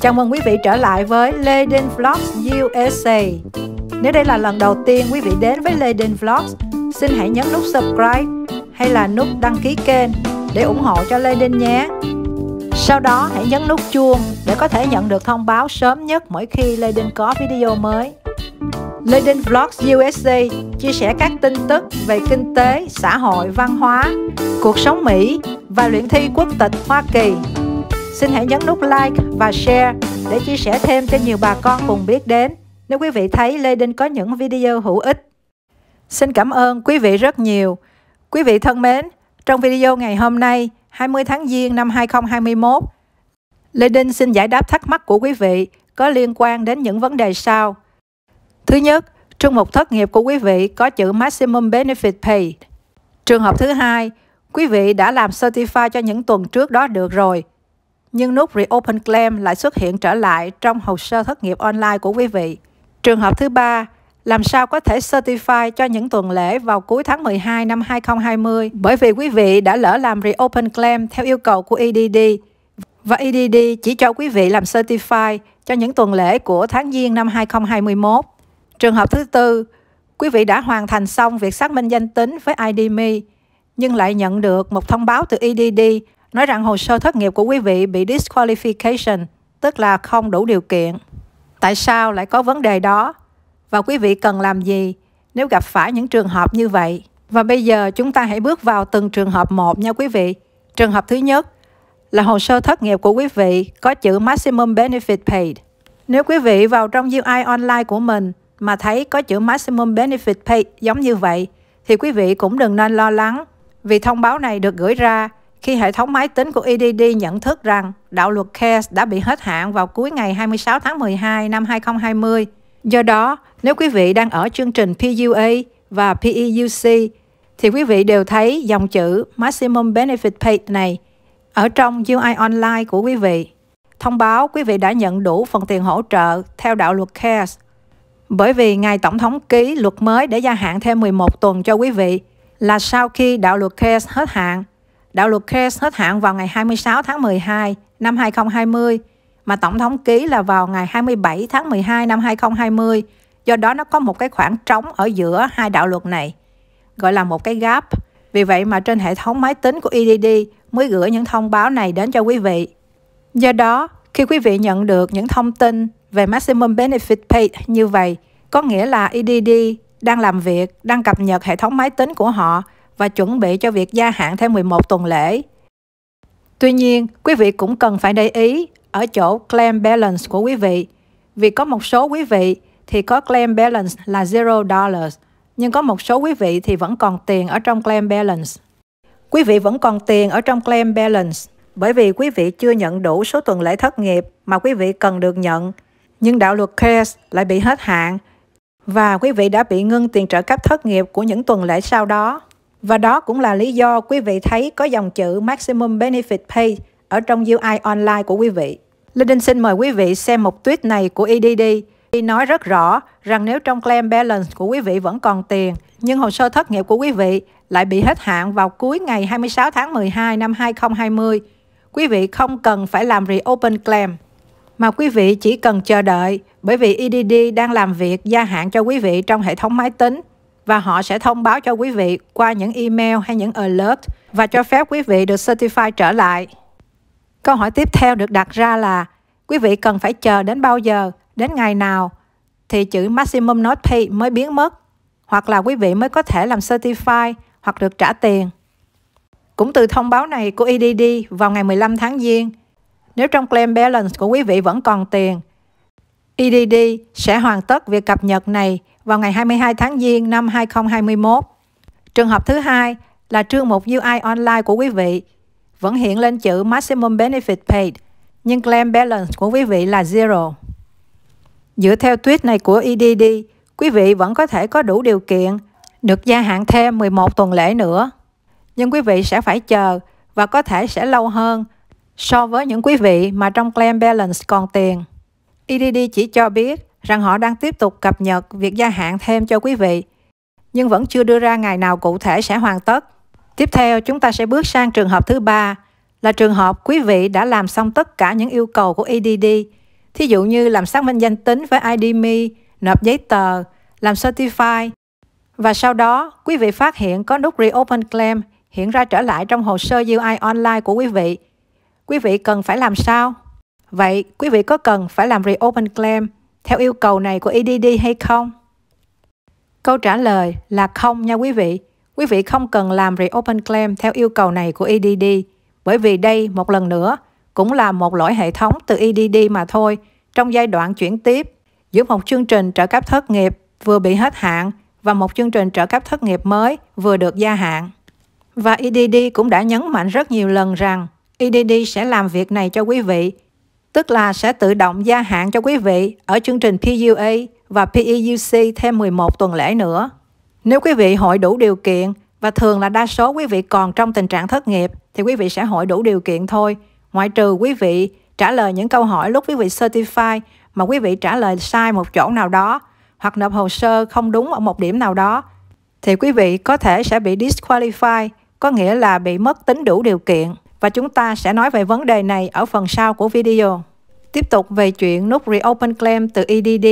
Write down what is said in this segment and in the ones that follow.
Chào mừng quý vị trở lại với Leden Vlogs USA. Nếu đây là lần đầu tiên quý vị đến với Leden Vlogs, xin hãy nhấn nút subscribe hay là nút đăng ký kênh để ủng hộ cho Leden nhé. Sau đó hãy nhấn nút chuông để có thể nhận được thông báo sớm nhất mỗi khi Leden có video mới. Leden Vlogs USA chia sẻ các tin tức về kinh tế, xã hội, văn hóa, cuộc sống Mỹ và luyện thi quốc tịch Hoa Kỳ. Xin hãy nhấn nút like và share để chia sẻ thêm cho nhiều bà con cùng biết đến nếu quý vị thấy Lê Đinh có những video hữu ích. Xin cảm ơn quý vị rất nhiều. Quý vị thân mến, trong video ngày hôm nay, 20 tháng Giêng năm 2021, Lê Đinh xin giải đáp thắc mắc của quý vị có liên quan đến những vấn đề sau. Thứ nhất, trong mục thất nghiệp của quý vị có chữ Maximum Benefit Pay. Trường hợp thứ hai, quý vị đã làm certify cho những tuần trước đó được rồi, nhưng nút Reopen Claim lại xuất hiện trở lại trong hồ sơ thất nghiệp online của quý vị. Trường hợp thứ ba, làm sao có thể certify cho những tuần lễ vào cuối tháng 12 năm 2020 bởi vì quý vị đã lỡ làm Reopen Claim theo yêu cầu của EDD và EDD chỉ cho quý vị làm certify cho những tuần lễ của tháng Giêng năm 2021. Trường hợp thứ tư, quý vị đã hoàn thành xong việc xác minh danh tính với IDMe nhưng lại nhận được một thông báo từ EDD nói rằng hồ sơ thất nghiệp của quý vị bị disqualification, tức là không đủ điều kiện. Tại sao lại có vấn đề đó? Và quý vị cần làm gì nếu gặp phải những trường hợp như vậy? Và bây giờ chúng ta hãy bước vào từng trường hợp một nha quý vị. Trường hợp thứ nhất là hồ sơ thất nghiệp của quý vị có chữ Maximum Benefit Paid. Nếu quý vị vào trong UI online của mình mà thấy có chữ Maximum Benefit Paid giống như vậy, thì quý vị cũng đừng nên lo lắng vì thông báo này được gửi ra khi hệ thống máy tính của EDD nhận thức rằng đạo luật CARES đã bị hết hạn vào cuối ngày 26 tháng 12 năm 2020. Do đó, nếu quý vị đang ở chương trình PUA và PEUC, thì quý vị đều thấy dòng chữ Maximum Benefit Paid này ở trong UI Online của quý vị. Thông báo quý vị đã nhận đủ phần tiền hỗ trợ theo đạo luật CARES. Bởi vì Ngài Tổng thống ký luật mới để gia hạn thêm 11 tuần cho quý vị là sau khi đạo luật CARES hết hạn Đạo luật CARES hết hạn vào ngày 26 tháng 12 năm 2020 mà Tổng thống ký là vào ngày 27 tháng 12 năm 2020. Do đó nó có một cái khoảng trống ở giữa hai đạo luật này, gọi là một cái gap. Vì vậy mà trên hệ thống máy tính của EDD mới gửi những thông báo này đến cho quý vị. Do đó, khi quý vị nhận được những thông tin về Maximum Benefit Paid như vậy, có nghĩa là EDD đang làm việc, đang cập nhật hệ thống máy tính của họ và chuẩn bị cho việc gia hạn thêm 11 tuần lễ. Tuy nhiên, quý vị cũng cần phải để ý ở chỗ claim balance của quý vị. Vì có một số quý vị thì có claim balance là 0 dollars, nhưng có một số quý vị thì vẫn còn tiền ở trong claim balance. Quý vị vẫn còn tiền ở trong claim balance bởi vì quý vị chưa nhận đủ số tuần lễ thất nghiệp mà quý vị cần được nhận, nhưng đạo luật CARES lại bị hết hạn và quý vị đã bị ngưng tiền trợ cấp thất nghiệp của những tuần lễ sau đó. Và đó cũng là lý do quý vị thấy có dòng chữ Maximum Benefit Pay ở trong UI online của quý vị. Linh xin mời quý vị xem một tweet này của EDD thì nói rất rõ rằng nếu trong claim balance của quý vị vẫn còn tiền, nhưng hồ sơ thất nghiệp của quý vị lại bị hết hạn vào cuối ngày 26 tháng 12 năm 2020, quý vị không cần phải làm reopen claim, mà quý vị chỉ cần chờ đợi bởi vì EDD đang làm việc gia hạn cho quý vị trong hệ thống máy tính và họ sẽ thông báo cho quý vị qua những email hay những alert và cho phép quý vị được certify trở lại. Câu hỏi tiếp theo được đặt ra là quý vị cần phải chờ đến bao giờ, đến ngày nào thì chữ maximum not pay mới biến mất hoặc là quý vị mới có thể làm certify hoặc được trả tiền. Cũng từ thông báo này của EDD vào ngày 15 tháng Giêng, nếu trong claim balance của quý vị vẫn còn tiền EDD sẽ hoàn tất việc cập nhật này vào ngày 22 tháng Giêng năm 2021. Trường hợp thứ hai là trương mục UI online của quý vị vẫn hiện lên chữ Maximum Benefit Paid, nhưng claim balance của quý vị là zero. Dựa theo tweet này của EDD, quý vị vẫn có thể có đủ điều kiện được gia hạn thêm 11 tuần lễ nữa. Nhưng quý vị sẽ phải chờ và có thể sẽ lâu hơn so với những quý vị mà trong claim balance còn tiền. EDD chỉ cho biết rằng họ đang tiếp tục cập nhật việc gia hạn thêm cho quý vị, nhưng vẫn chưa đưa ra ngày nào cụ thể sẽ hoàn tất. Tiếp theo, chúng ta sẽ bước sang trường hợp thứ ba là trường hợp quý vị đã làm xong tất cả những yêu cầu của EDD, thí dụ như làm xác minh danh tính với IDMe, nộp giấy tờ, làm certify, và sau đó quý vị phát hiện có nút Reopen Claim hiện ra trở lại trong hồ sơ UI online của quý vị. Quý vị cần phải làm sao? Vậy quý vị có cần phải làm reopen claim theo yêu cầu này của EDD hay không? Câu trả lời là không nha quý vị. Quý vị không cần làm reopen claim theo yêu cầu này của EDD bởi vì đây một lần nữa cũng là một lỗi hệ thống từ EDD mà thôi trong giai đoạn chuyển tiếp giữa một chương trình trợ cấp thất nghiệp vừa bị hết hạn và một chương trình trợ cấp thất nghiệp mới vừa được gia hạn. Và EDD cũng đã nhấn mạnh rất nhiều lần rằng EDD sẽ làm việc này cho quý vị tức là sẽ tự động gia hạn cho quý vị ở chương trình PUA và PEUC thêm 11 tuần lễ nữa. Nếu quý vị hội đủ điều kiện và thường là đa số quý vị còn trong tình trạng thất nghiệp thì quý vị sẽ hội đủ điều kiện thôi, ngoại trừ quý vị trả lời những câu hỏi lúc quý vị certify mà quý vị trả lời sai một chỗ nào đó hoặc nộp hồ sơ không đúng ở một điểm nào đó thì quý vị có thể sẽ bị disqualify, có nghĩa là bị mất tính đủ điều kiện và chúng ta sẽ nói về vấn đề này ở phần sau của video. Tiếp tục về chuyện nút Reopen Claim từ EDD.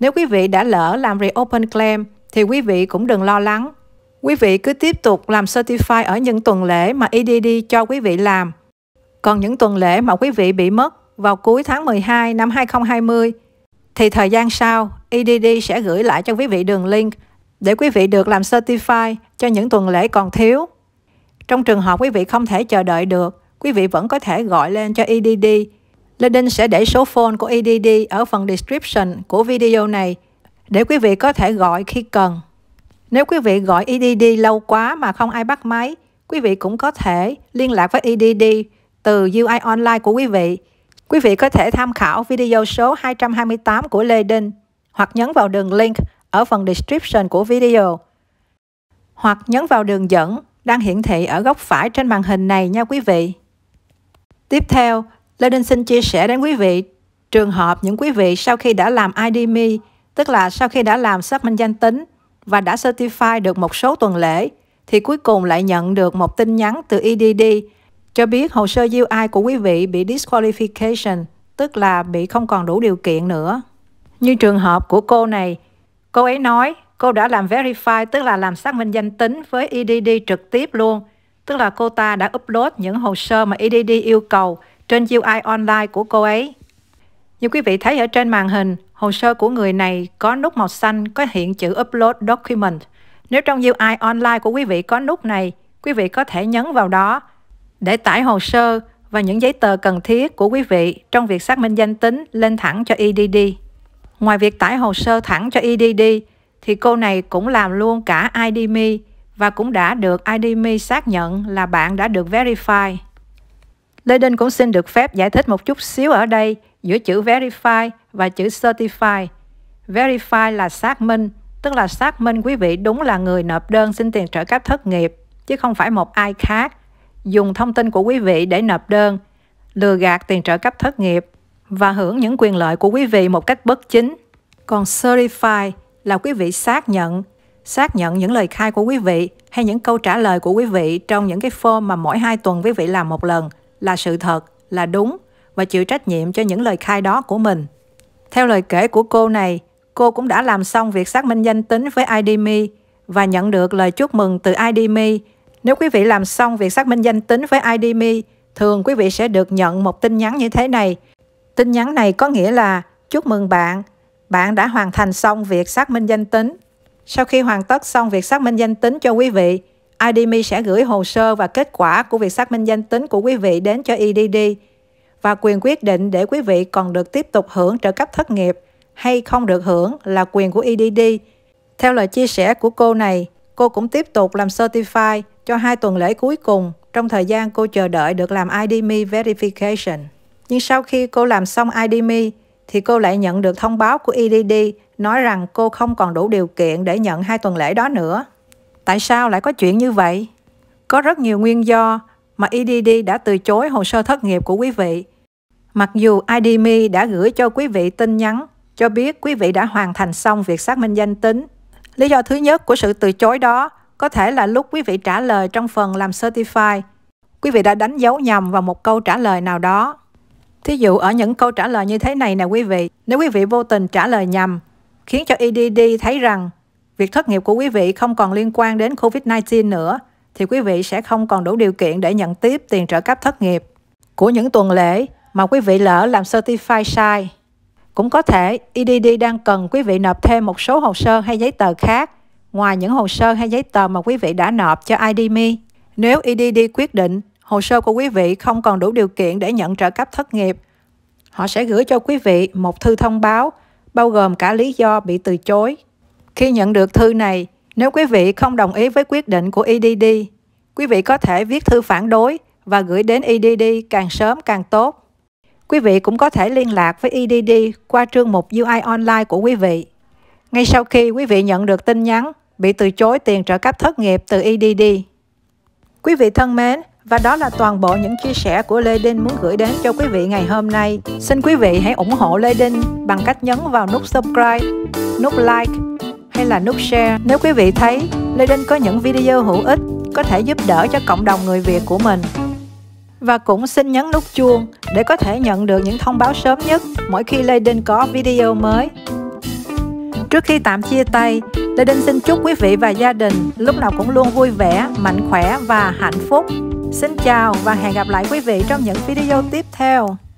Nếu quý vị đã lỡ làm Reopen Claim thì quý vị cũng đừng lo lắng. Quý vị cứ tiếp tục làm Certify ở những tuần lễ mà EDD cho quý vị làm. Còn những tuần lễ mà quý vị bị mất vào cuối tháng 12 năm 2020 thì thời gian sau EDD sẽ gửi lại cho quý vị đường link để quý vị được làm Certify cho những tuần lễ còn thiếu trong trường hợp quý vị không thể chờ đợi được, quý vị vẫn có thể gọi lên cho EDD. Linh sẽ để số phone của EDD ở phần description của video này để quý vị có thể gọi khi cần. Nếu quý vị gọi EDD lâu quá mà không ai bắt máy, quý vị cũng có thể liên lạc với EDD từ UI Online của quý vị. Quý vị có thể tham khảo video số 228 của Lê Đinh hoặc nhấn vào đường link ở phần description của video hoặc nhấn vào đường dẫn đang hiển thị ở góc phải trên màn hình này nha quý vị. Tiếp theo, Lê Đinh xin chia sẻ đến quý vị trường hợp những quý vị sau khi đã làm IDMe, tức là sau khi đã làm xác minh danh tính và đã certify được một số tuần lễ, thì cuối cùng lại nhận được một tin nhắn từ EDD cho biết hồ sơ UI của quý vị bị disqualification, tức là bị không còn đủ điều kiện nữa. Như trường hợp của cô này, cô ấy nói Cô đã làm verify, tức là làm xác minh danh tính với EDD trực tiếp luôn. Tức là cô ta đã upload những hồ sơ mà EDD yêu cầu trên UI online của cô ấy. Như quý vị thấy ở trên màn hình, hồ sơ của người này có nút màu xanh có hiện chữ Upload Document. Nếu trong UI online của quý vị có nút này, quý vị có thể nhấn vào đó để tải hồ sơ và những giấy tờ cần thiết của quý vị trong việc xác minh danh tính lên thẳng cho EDD. Ngoài việc tải hồ sơ thẳng cho EDD, thì cô này cũng làm luôn cả IDMe và cũng đã được IDMe xác nhận là bạn đã được verify. Lê Đinh cũng xin được phép giải thích một chút xíu ở đây giữa chữ verify và chữ certify. Verify là xác minh, tức là xác minh quý vị đúng là người nộp đơn xin tiền trợ cấp thất nghiệp, chứ không phải một ai khác. Dùng thông tin của quý vị để nộp đơn, lừa gạt tiền trợ cấp thất nghiệp và hưởng những quyền lợi của quý vị một cách bất chính. Còn certify là quý vị xác nhận xác nhận những lời khai của quý vị hay những câu trả lời của quý vị trong những cái form mà mỗi hai tuần quý vị làm một lần là sự thật, là đúng và chịu trách nhiệm cho những lời khai đó của mình. Theo lời kể của cô này, cô cũng đã làm xong việc xác minh danh tính với IDMe và nhận được lời chúc mừng từ IDMe. Nếu quý vị làm xong việc xác minh danh tính với IDMe, thường quý vị sẽ được nhận một tin nhắn như thế này. Tin nhắn này có nghĩa là chúc mừng bạn, bạn đã hoàn thành xong việc xác minh danh tính. Sau khi hoàn tất xong việc xác minh danh tính cho quý vị, IDMe sẽ gửi hồ sơ và kết quả của việc xác minh danh tính của quý vị đến cho EDD và quyền quyết định để quý vị còn được tiếp tục hưởng trợ cấp thất nghiệp hay không được hưởng là quyền của EDD. Theo lời chia sẻ của cô này, cô cũng tiếp tục làm certify cho hai tuần lễ cuối cùng trong thời gian cô chờ đợi được làm IDMe verification. Nhưng sau khi cô làm xong IDMe, thì cô lại nhận được thông báo của EDD nói rằng cô không còn đủ điều kiện để nhận hai tuần lễ đó nữa. Tại sao lại có chuyện như vậy? Có rất nhiều nguyên do mà EDD đã từ chối hồ sơ thất nghiệp của quý vị. Mặc dù IDME đã gửi cho quý vị tin nhắn cho biết quý vị đã hoàn thành xong việc xác minh danh tính. Lý do thứ nhất của sự từ chối đó có thể là lúc quý vị trả lời trong phần làm certify, quý vị đã đánh dấu nhầm vào một câu trả lời nào đó Thí dụ ở những câu trả lời như thế này nè quý vị, nếu quý vị vô tình trả lời nhầm, khiến cho EDD thấy rằng việc thất nghiệp của quý vị không còn liên quan đến COVID-19 nữa, thì quý vị sẽ không còn đủ điều kiện để nhận tiếp tiền trợ cấp thất nghiệp của những tuần lễ mà quý vị lỡ làm certify sai. Cũng có thể EDD đang cần quý vị nộp thêm một số hồ sơ hay giấy tờ khác ngoài những hồ sơ hay giấy tờ mà quý vị đã nộp cho IDMe. Nếu EDD quyết định hồ sơ của quý vị không còn đủ điều kiện để nhận trợ cấp thất nghiệp, họ sẽ gửi cho quý vị một thư thông báo bao gồm cả lý do bị từ chối. Khi nhận được thư này, nếu quý vị không đồng ý với quyết định của EDD, quý vị có thể viết thư phản đối và gửi đến EDD càng sớm càng tốt. Quý vị cũng có thể liên lạc với EDD qua trương mục UI online của quý vị. Ngay sau khi quý vị nhận được tin nhắn bị từ chối tiền trợ cấp thất nghiệp từ EDD. Quý vị thân mến, và đó là toàn bộ những chia sẻ của Lê Đinh muốn gửi đến cho quý vị ngày hôm nay. Xin quý vị hãy ủng hộ Lê Đinh bằng cách nhấn vào nút subscribe, nút like hay là nút share. Nếu quý vị thấy Lê Đinh có những video hữu ích có thể giúp đỡ cho cộng đồng người Việt của mình. Và cũng xin nhấn nút chuông để có thể nhận được những thông báo sớm nhất mỗi khi Lê Đinh có video mới. Trước khi tạm chia tay, Lê Đinh xin chúc quý vị và gia đình lúc nào cũng luôn vui vẻ, mạnh khỏe và hạnh phúc. Xin chào và hẹn gặp lại quý vị trong những video tiếp theo.